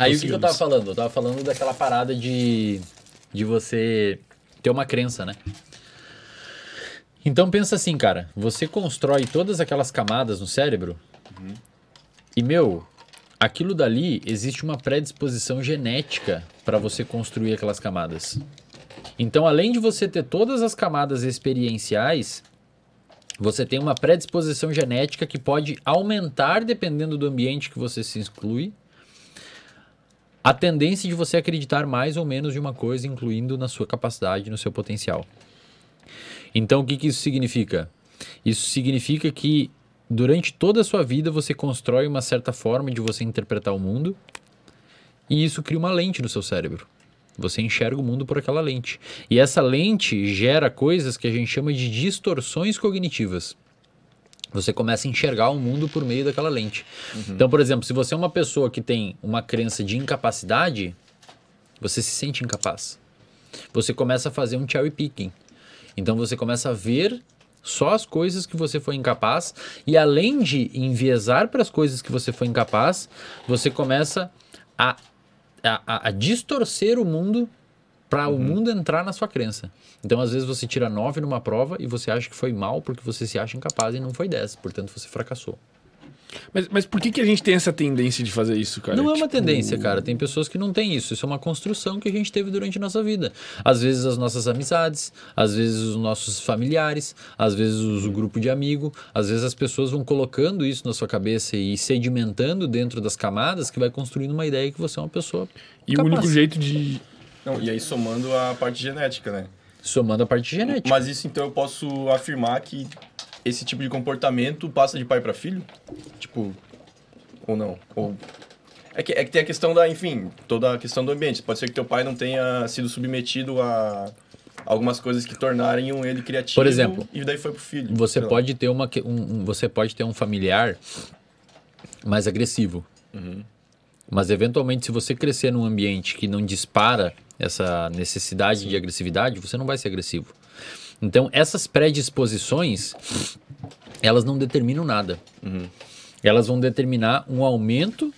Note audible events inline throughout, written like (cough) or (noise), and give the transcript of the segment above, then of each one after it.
Aí o que, que, eu tava falando? Eu tava falando daquela parada de, de você ter uma crença, né? Então pensa assim, cara, você constrói todas aquelas camadas no cérebro uhum. e, meu, aquilo dali existe uma predisposição genética para você construir aquelas camadas. Então, além de você ter todas as camadas experienciais, você tem uma predisposição genética que pode aumentar dependendo do ambiente que você se inclui a tendência de você acreditar mais ou menos de uma coisa, incluindo na sua capacidade, no seu potencial. Então, o que, que isso significa? Isso significa que durante toda a sua vida você constrói uma certa forma de você interpretar o mundo e isso cria uma lente no seu cérebro. Você enxerga o mundo por aquela lente. E essa lente gera coisas que a gente chama de distorções cognitivas. Você começa a enxergar o mundo por meio daquela lente. Uhum. Então, por exemplo, se você é uma pessoa que tem uma crença de incapacidade, você se sente incapaz. Você começa a fazer um cherry picking. Então você começa a ver só as coisas que você foi incapaz e além de enviesar para as coisas que você foi incapaz, você começa a, a, a distorcer o mundo para uhum. o mundo entrar na sua crença. Então, às vezes, você tira 9 numa prova e você acha que foi mal porque você se acha incapaz e não foi 10, portanto, você fracassou. Mas, mas por que, que a gente tem essa tendência de fazer isso, cara? Não tipo... é uma tipo, tendência, cara. Tem pessoas que não têm isso. Isso é uma construção que a gente teve durante a nossa vida. Às vezes as nossas amizades, às vezes os nossos familiares, às vezes o grupo de amigo, às vezes as pessoas vão colocando isso na sua cabeça e sedimentando dentro das camadas que vai construindo uma ideia que você é uma pessoa. E capaz. o único jeito de não, e aí somando a parte genética, né? Somando a parte genética. Mas isso então eu posso afirmar que esse tipo de comportamento passa de pai para filho? Tipo, ou não? Ou é que, é que tem a questão da, enfim, toda a questão do ambiente. Pode ser que teu pai não tenha sido submetido a algumas coisas que um ele criativo. Por exemplo, e daí foi pro filho. Você pode ter uma um, um, você pode ter um familiar mais agressivo. Uhum. Mas eventualmente se você crescer num ambiente que não dispara essa necessidade Sim. de agressividade, você não vai ser agressivo. Então, essas predisposições, elas não determinam nada. Uhum. Elas vão determinar um aumento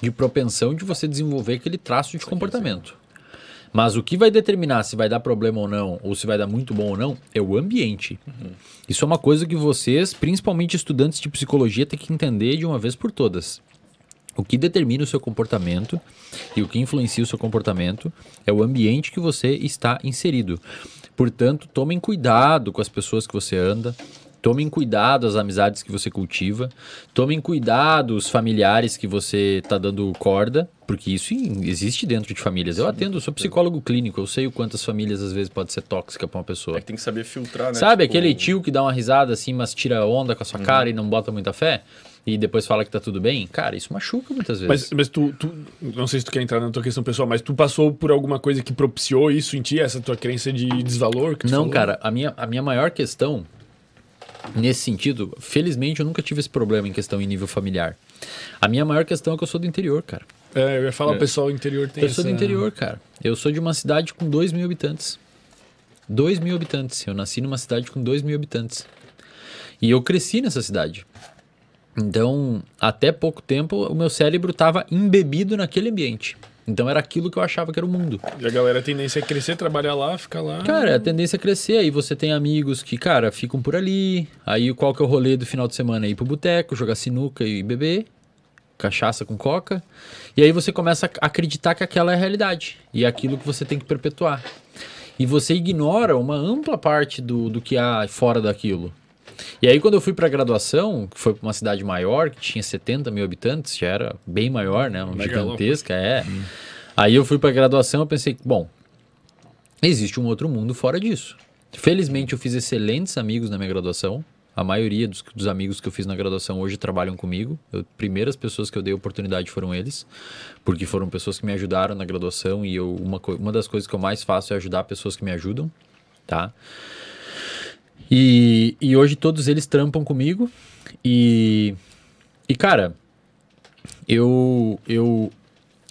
de propensão de você desenvolver aquele traço de comportamento. Mas o que vai determinar se vai dar problema ou não, ou se vai dar muito bom ou não, é o ambiente. Uhum. Isso é uma coisa que vocês, principalmente estudantes de psicologia, têm que entender de uma vez por todas. O que determina o seu comportamento e o que influencia o seu comportamento é o ambiente que você está inserido. Portanto, tomem cuidado com as pessoas que você anda, tomem cuidado as amizades que você cultiva, tomem cuidado os familiares que você está dando corda, porque isso existe dentro de famílias. Eu atendo, sou é. psicólogo clínico, eu sei o quantas famílias às vezes pode ser tóxica para uma pessoa. É que tem que saber filtrar, né? Sabe tipo... aquele tio que dá uma risada assim, mas tira onda com a sua uhum. cara e não bota muita fé? e depois fala que tá tudo bem, cara, isso machuca muitas vezes. Mas, mas tu, tu, não sei se tu quer entrar na tua questão pessoal, mas tu passou por alguma coisa que propiciou isso em ti, essa tua crença de desvalor? não, falou? cara, a minha, a minha maior questão nesse sentido, felizmente eu nunca tive esse problema em questão em nível familiar. A minha maior questão é que eu sou do interior, cara. É, eu ia falar, é. o pessoal interior tem Eu essa... sou do interior, cara. Eu sou de uma cidade com 2 mil habitantes. 2 mil habitantes. Eu nasci numa cidade com 2 mil habitantes. E eu cresci nessa cidade. Então, até pouco tempo, o meu cérebro estava embebido naquele ambiente. Então era aquilo que eu achava que era o mundo. E a galera a tendência é crescer, trabalhar lá, ficar lá. Cara, a tendência é crescer. Aí você tem amigos que, cara, ficam por ali. Aí qual que é o rolê do final de semana? É ir pro boteco, jogar sinuca e beber. Cachaça com coca. E aí você começa a acreditar que aquela é a realidade. E é aquilo que você tem que perpetuar. E você ignora uma ampla parte do, do que há fora daquilo. E aí, quando eu fui para a graduação, que foi para uma cidade maior, que tinha 70 mil habitantes, já era bem maior, né? Uma gigantesca, é. Hum. Aí eu fui para a graduação eu pensei, bom, existe um outro mundo fora disso. Felizmente, eu fiz excelentes amigos na minha graduação. A maioria dos, dos, amigos que eu fiz na graduação hoje trabalham comigo. Eu, primeiras pessoas que eu dei oportunidade foram eles, porque foram pessoas que me ajudaram na graduação e eu, uma, uma das coisas que eu mais faço é ajudar pessoas que me ajudam, tá? E, e hoje todos eles trampam comigo. E, e cara, eu, eu.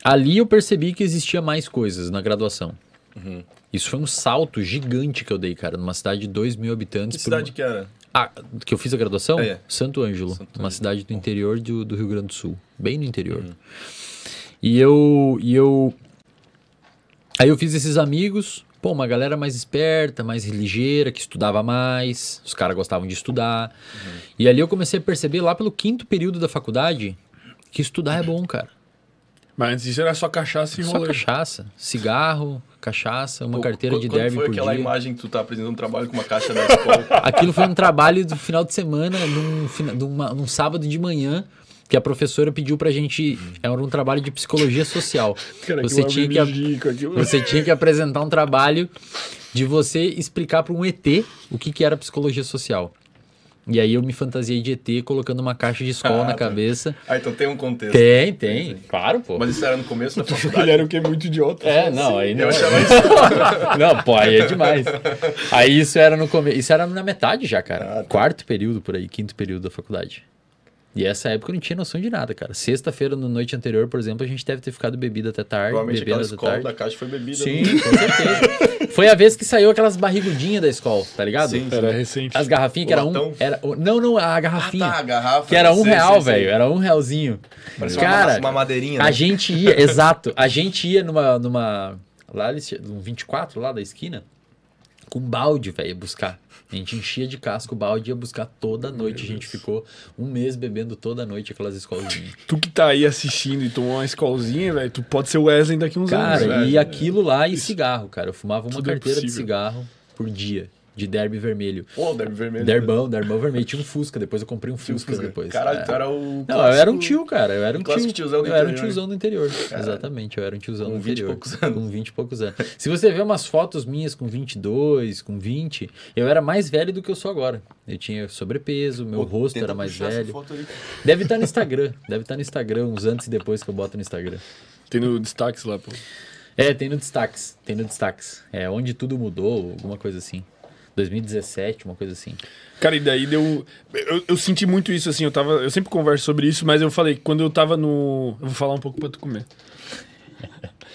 Ali eu percebi que existia mais coisas na graduação. Uhum. Isso foi um salto gigante que eu dei, cara, numa cidade de 2 mil habitantes. Que cidade uma... que era? Ah, que eu fiz a graduação? É, é. Santo Ângelo, Santo uma Ângelo. cidade do interior do, do, Rio Grande do Sul, bem no interior. Uhum. E eu, e eu Aí eu fiz esses amigos, pô, uma galera mais esperta, mais ligeira, que estudava mais, os caras gostavam de estudar. Uhum. E ali eu comecei a perceber, lá pelo quinto período da faculdade, que estudar é bom, cara. Mas antes disso era só cachaça e rolê. Só cachaça, cigarro, cachaça, uma pô, carteira de derby por dia. Quando foi aquela imagem que tu tá apresentando um trabalho com uma caixa na escola? (laughs) Aquilo foi um trabalho do final de semana, num, numa, num sábado de manhã, que a professora pediu pra gente. Era um trabalho de psicologia social. (laughs) Cara, você, tinha que, que... você tinha que apresentar um trabalho de você explicar para um ET o que, que era psicologia social. E aí eu me fantasiei de ET colocando uma caixa de escola ah, na tá. cabeça. Ah, então tem um contexto. Tem, tem, tem, Claro, pô. Mas isso era no começo da (laughs) faculdade? Ele era o que? Muito idiota. É, assim. não, aí não. Eu achava isso. (laughs) não, pô, aí é demais. Aí isso era no começo. Isso era na metade já, cara. Ah, tá. Quarto período por aí, quinto período da faculdade. E essa época eu não tinha noção de nada, cara. Sexta-feira, na noite anterior, por exemplo, a gente deve ter ficado bebida até tarde. Provavelmente aquela escola da caixa foi bebida. Sim, né? com certeza. foi a vez que saiu aquelas barrigudinhas da escola, tá ligado? Sim, era recente. As garrafinhas que era um... Era, não, não, a garrafinha. Ah, tá, a garrafa. Que era um real, velho. Era um realzinho. Parecia cara, uma, uma madeirinha. Né? A gente ia, (laughs) exato. A gente ia numa... numa lá, um 24 lá da esquina, com um balde, velho, buscar. A gente enchia de casco o balde e ia buscar toda noite. Meu a gente Deus. ficou um mês bebendo toda noite aquelas escolzinhas. (laughs) Tu que tá aí assistindo e tomou uma escolzinha, velho, tu pode ser o Wesley daqui uns cara, anos. Cara, e aquilo lá e cigarro, cara. Eu fumava uma Tudo é carteira é de cigarro por dia de derby vermelho. Pô, oh, derby vermelho. Derbão, derbão vermelho. Tinha um Fusca, depois eu comprei um Fusca, Fusca. depois. Caralho, é. tu era o. Clássico, não, eu era um tio, cara. Eu era um tio. Tiozão do eu era um né? tiozão do interior. Exatamente, eu era um tiozão com do interior. Com 20 e poucos anos. Com 20 e poucos anos. Se você ver umas fotos minhas com 22, com 20, eu era mais velho do que eu sou agora. Eu tinha sobrepeso, meu Pô, rosto era mais velho. Deve estar tá no Instagram. Deve estar tá no Instagram, uns antes e depois que eu boto no Instagram. Tem no destaques lá, pô. É, tem no destaques. Tem no destaques. É onde tudo mudou, alguma coisa assim. 2017, uma coisa assim. Cara, e daí deu. Eu, eu senti muito isso, assim. Eu, tava, eu sempre converso sobre isso, mas eu falei, quando eu tava no. Eu vou falar um pouco pra tu comer.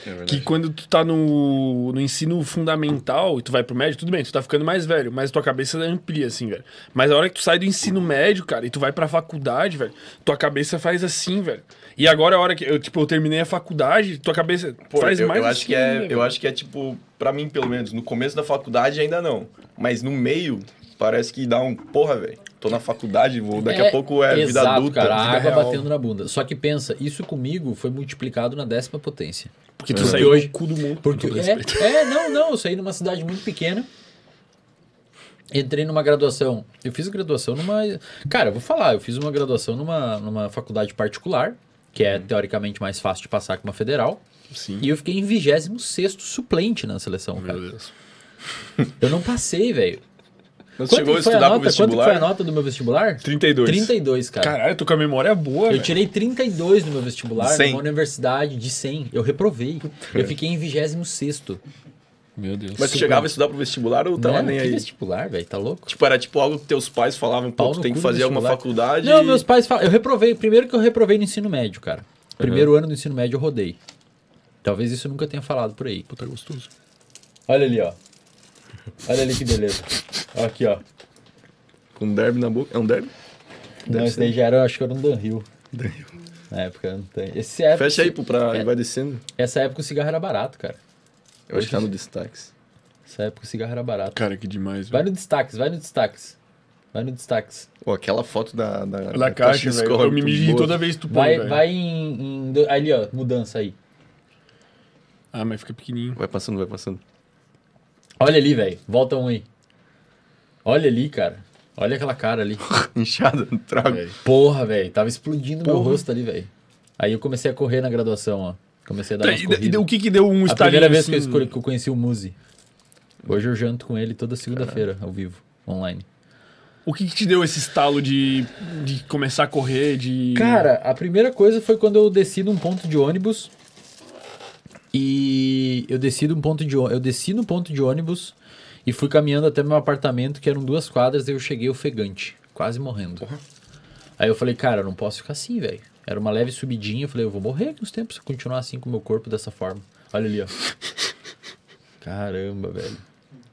É que quando tu tá no, no ensino fundamental e tu vai pro médio, tudo bem, tu tá ficando mais velho, mas tua cabeça amplia, assim, velho. Mas a hora que tu sai do ensino médio, cara, e tu vai pra faculdade, velho, tua cabeça faz assim, velho. E agora é a hora que eu, tipo, eu terminei a faculdade, tua cabeça Pô, faz eu, mais eu acho assim, que é, Eu acho que é, tipo, pra mim, pelo menos, no começo da faculdade ainda não. Mas no meio, parece que dá um porra, velho tô na faculdade, vou, daqui é, a pouco é exato, vida adulta. Cara, né? a água real. batendo na bunda. Só que pensa, isso comigo foi multiplicado na décima potência. Porque tu é. saiu hoje, do cu do mundo. Porque, é, é, não, não, eu saí numa cidade muito pequena. Entrei numa graduação. Eu fiz graduação numa. Cara, eu vou falar, eu fiz uma graduação numa, numa faculdade particular, que é uhum. teoricamente mais fácil de passar que uma federal. Sim. E eu fiquei em 26 suplente na seleção, Meu cara. Deus. Eu não passei, velho. Quanto chegou a estudar a nota, pro vestibular? Quanto foi a nota do meu vestibular? 32. 32, cara. Caralho, tu com a memória boa, Eu véio. tirei 32 do meu vestibular 100. numa universidade de 100. Eu reprovei. Eu fiquei em 26 meu Deus. Mas tu chegava a estudar pro vestibular ou tava tá não, nem que aí? vestibular, velho? Tá louco? Tipo, era tipo algo que teus pais falavam, pô, tu tem que fazer alguma faculdade. Não, meus pais falavam. Eu reprovei. Primeiro que eu reprovei no ensino médio, cara. Primeiro uhum. ano do ensino médio eu rodei. Talvez isso eu nunca tenha falado por aí. Puta, gostoso. Olha ali, ó. Olha ali que beleza. Aqui, ó. Com um derby na boca. É um derby? Deve não, esse daí já era, acho que era um Dan Hill. Na época não tem. Esse época, Fecha aí, pô, pra é, vai descendo. Essa época o cigarro era barato, cara. Eu acho que tá no destaques. Essa época o cigarro era barato. Cara, que demais. velho. Vai no destaques, vai no destaques. Vai no destaques. Pô, aquela foto da, da, da, da caixa, velho. Eu me mijei toda vez que tu põe, Vai, vai em, em... Ali, ó, mudança aí. Ah, mas fica pequenininho. Vai passando, vai passando. Olha ali, velho. Volta um aí. Olha ali, cara. Olha aquela cara ali. (laughs) Inchada trago. Véio. Porra, velho. Tava explodindo Porra. meu rosto ali, velho. Aí eu comecei a correr na graduação, ó. Comecei a dar tá, umas e, O que que deu um A primeira vez assim... que, eu que eu conheci o Muzi. Hoje eu janto com ele toda segunda-feira, ao vivo, online. O que, que, te deu esse estalo de, de começar a correr, de... Cara, a primeira coisa foi quando eu desci num ponto de ônibus e eu desci num ponto de eu desci no ponto de ônibus e fui caminhando até meu apartamento, que eram duas quadras, e eu cheguei ofegante, quase morrendo. Uhum. Aí eu falei, cara, eu não posso ficar assim, velho. Era uma leve subidinha, eu falei, eu vou morrer aqui uns tempos se eu continuar assim com o meu corpo dessa forma. Olha ali, ó. Caramba, velho.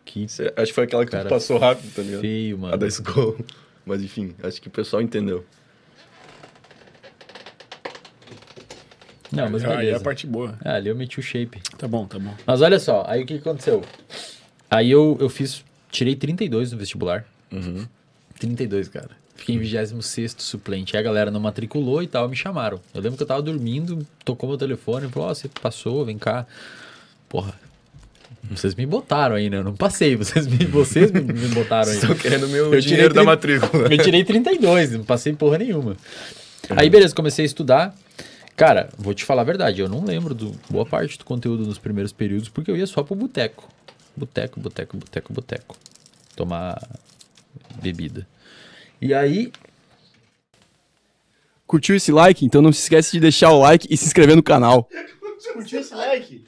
Que acho que foi aquela que cara, passou rápido, tá ligado? Feio, mano. A da escola. (laughs) Mas enfim, acho que o pessoal entendeu. Não, mas beleza. Aí é a parte boa. Ah, ali eu meti o shape. Tá bom, tá bom. Mas olha só, aí o que aconteceu? Aí eu, eu fiz, tirei 32 no vestibular. Uhum. 32, cara. Fiquei em 26 suplente. Aí a galera não matriculou e tal, me chamaram. Eu lembro que eu tava dormindo, tocou meu telefone, falou: Ó, oh, você passou, vem cá. Porra, vocês me botaram aí, né? Eu não passei, vocês me, vocês me, botaram aí. (laughs) Estão querendo meu eu dinheiro da matrícula. Eu tirei 32, não passei porra nenhuma. Uhum. Aí, beleza, comecei a estudar. Cara, vou te falar a verdade, eu não lembro do boa parte do conteúdo nos primeiros períodos, porque eu ia só pro boteco. Boteco, boteco, boteco, boteco. Tomar bebida. E aí. Curtiu esse like? Então não se esquece de deixar o like e se inscrever no canal. Curtiu esse like?